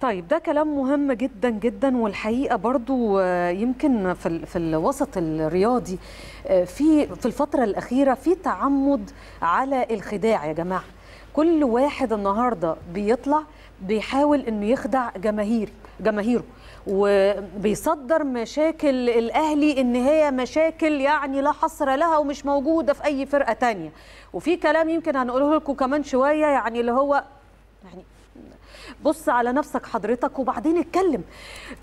طيب ده كلام مهم جدا جدا والحقيقه برضو آه، يمكن في في الوسط الرياضي آه، في في الفتره الاخيره في تعمد على الخداع يا جماعه كل واحد النهارده بيطلع بيحاول انه يخدع جماهير جماهيره وبيصدر مشاكل الاهلي ان هي مشاكل يعني لا حصر لها ومش موجوده في اي فرقه تانية وفي كلام يمكن هنقوله لكم كمان شويه يعني اللي هو يعني بص على نفسك حضرتك وبعدين اتكلم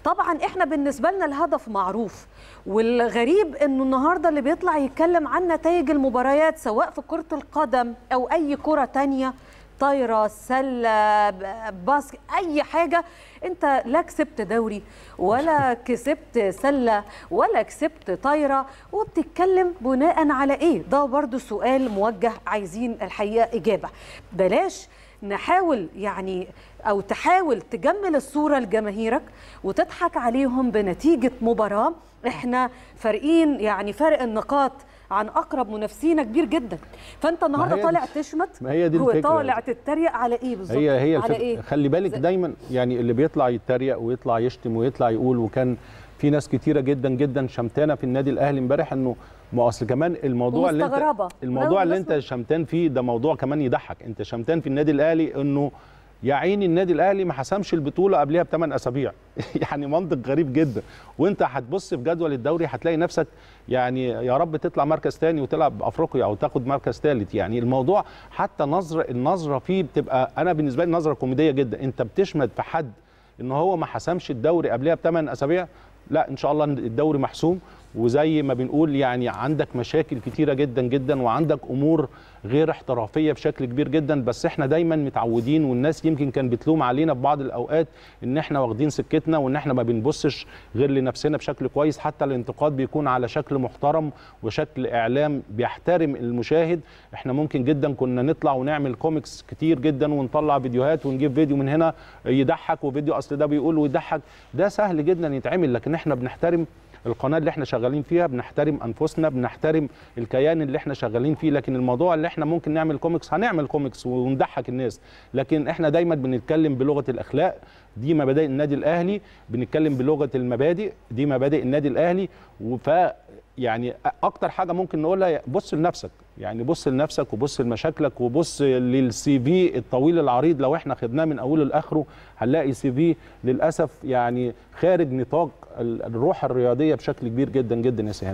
طبعا احنا بالنسبه لنا الهدف معروف والغريب انه النهارده اللي بيطلع يتكلم عن نتائج المباريات سواء في كره القدم او اي كره تانية طايره سله باسك اي حاجه انت لا كسبت دوري ولا كسبت سله ولا كسبت طايره وبتتكلم بناء على ايه ده برضو سؤال موجه عايزين الحقيقه اجابه بلاش نحاول يعني او تحاول تجمل الصوره لجماهيرك وتضحك عليهم بنتيجه مباراه احنا فارقين يعني فرق النقاط عن اقرب منافسينا كبير جدا فانت النهارده طالع تشمت ما هي دي الفكره طالع تتريق على ايه بالظبط هي هي على إيه؟ خلي بالك دايما يعني اللي بيطلع يتريق ويطلع يشتم ويطلع يقول وكان في ناس كتيره جدا جدا شمتانه في النادي الاهلي امبارح انه ما اصل كمان الموضوع اللي انت الموضوع اللي انت شمتان فيه ده موضوع كمان يضحك انت شمتان في النادي الاهلي انه يا عيني النادي الاهلي ما حسمش البطوله قبلها بثمان اسابيع يعني منطق غريب جدا وانت هتبص في جدول الدوري هتلاقي نفسك يعني يا رب تطلع مركز ثاني وتلعب افريقيا او تاخد مركز ثالث يعني الموضوع حتى نظره النظره فيه بتبقى انا بالنسبه لي نظره كوميديه جدا انت بتشمد في حد ان هو ما حسمش الدوري قبلها بثمان اسابيع لا ان شاء الله الدوري محسوم وزي ما بنقول يعني عندك مشاكل كتيرة جدا جدا وعندك أمور غير احترافية بشكل كبير جدا بس احنا دايما متعودين والناس يمكن كان بتلوم علينا في بعض الأوقات إن احنا واخدين سكتنا وإن احنا ما بنبصش غير لنفسنا بشكل كويس حتى الانتقاد بيكون على شكل محترم وشكل إعلام بيحترم المشاهد احنا ممكن جدا كنا نطلع ونعمل كوميكس كتير جدا ونطلع فيديوهات ونجيب فيديو من هنا يضحك وفيديو أصل ده بيقول ويضحك ده سهل جدا يتعمل لكن احنا بنحترم القناه اللي احنا شغالين فيها بنحترم انفسنا بنحترم الكيان اللي احنا شغالين فيه لكن الموضوع اللي احنا ممكن نعمل كوميكس هنعمل كوميكس ونضحك الناس لكن احنا دايما بنتكلم بلغه الاخلاق دي مبادئ النادي الاهلي بنتكلم بلغه المبادئ دي مبادئ النادي الاهلي وف يعني اكتر حاجه ممكن نقولها بص لنفسك يعني بص لنفسك وبص لمشاكلك وبص للسي في الطويل العريض لو احنا خدناه من اوله لاخره هنلاقي سي في للاسف يعني خارج نطاق الروح الرياضيه بشكل كبير جدا جدا يا سهام